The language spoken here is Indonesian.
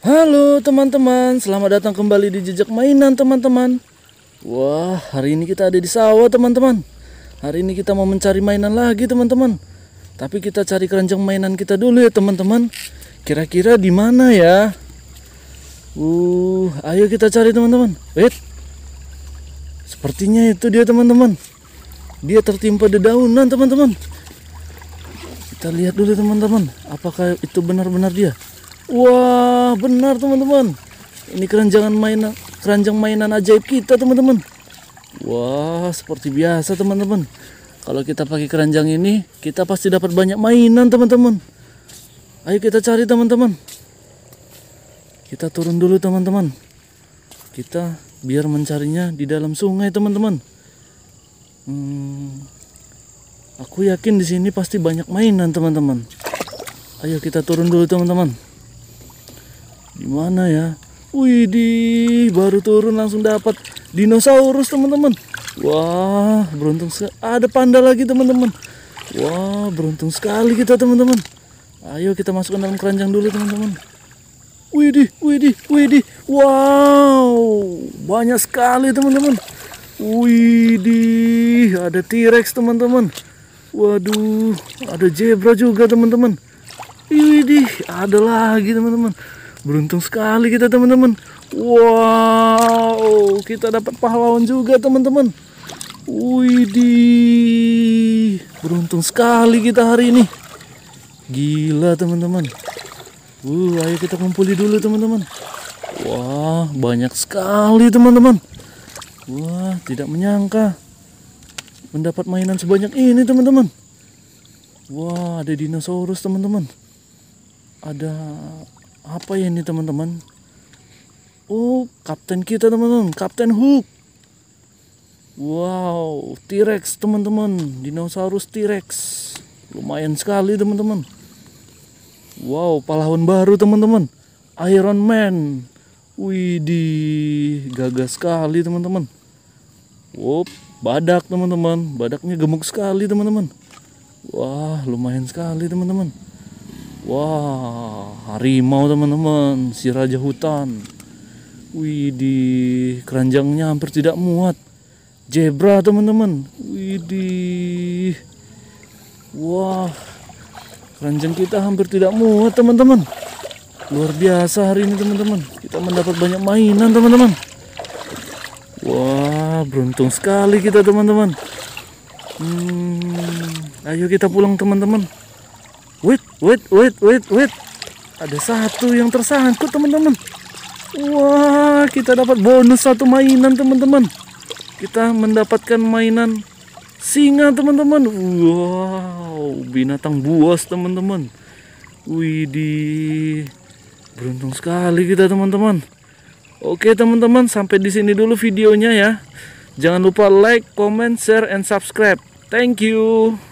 Halo teman-teman, selamat datang kembali di Jejak Mainan teman-teman Wah, hari ini kita ada di sawah teman-teman Hari ini kita mau mencari mainan lagi teman-teman Tapi kita cari keranjang mainan kita dulu ya teman-teman Kira-kira di mana ya? Uh, ayo kita cari teman-teman Wait Sepertinya itu dia teman-teman Dia tertimpa dedaunan teman-teman Kita lihat dulu teman-teman Apakah itu benar-benar dia? Wah, benar teman-teman. Ini keranjangan mainan, keranjang mainan ajaib kita, teman-teman. Wah, seperti biasa, teman-teman. Kalau kita pakai keranjang ini, kita pasti dapat banyak mainan, teman-teman. Ayo kita cari, teman-teman. Kita turun dulu, teman-teman. Kita biar mencarinya di dalam sungai, teman-teman. Hmm, aku yakin di sini pasti banyak mainan, teman-teman. Ayo kita turun dulu, teman-teman. Gimana ya? Widi? baru turun langsung dapat dinosaurus teman-teman. Wah, beruntung ada panda lagi teman-teman. Wah, beruntung sekali kita teman-teman. Ayo kita masukkan dalam keranjang dulu teman-teman. Widih, widih, widih. Wow, banyak sekali teman-teman. Widih, ada T-Rex teman-teman. Waduh, ada zebra juga teman-teman. Widih, ada lagi teman-teman. Beruntung sekali kita teman-teman. Wow, kita dapat pahlawan juga teman-teman. Widih, beruntung sekali kita hari ini. Gila teman-teman. Uh, ayo kita kumpuli dulu teman-teman. Wah, banyak sekali teman-teman. Wah, tidak menyangka mendapat mainan sebanyak ini teman-teman. Wah, ada dinosaurus teman-teman. Ada apa ya ini teman-teman oh kapten kita teman-teman kapten hook wow T-Rex teman-teman dinosaurus T-Rex lumayan sekali teman-teman wow pahlawan baru teman-teman Iron Man widih gagah sekali teman-teman wop badak teman-teman badaknya gemuk sekali teman-teman wah lumayan sekali teman-teman Wah, harimau teman-teman, si raja hutan. Widih, keranjangnya hampir tidak muat. Jebra teman-teman. Widih. Wah, keranjang kita hampir tidak muat teman-teman. Luar biasa hari ini teman-teman. Kita mendapat banyak mainan teman-teman. Wah, beruntung sekali kita teman-teman. Hmm, ayo kita pulang teman-teman. Wait, wait, wait, wait, wait. Ada satu yang tersangkut, teman-teman. Wah, kita dapat bonus satu mainan, teman-teman. Kita mendapatkan mainan singa, teman-teman. Wow, binatang buas, teman-teman. Widih. Beruntung sekali kita, teman-teman. Oke, teman-teman, sampai di sini dulu videonya ya. Jangan lupa like, comment, share, and subscribe. Thank you.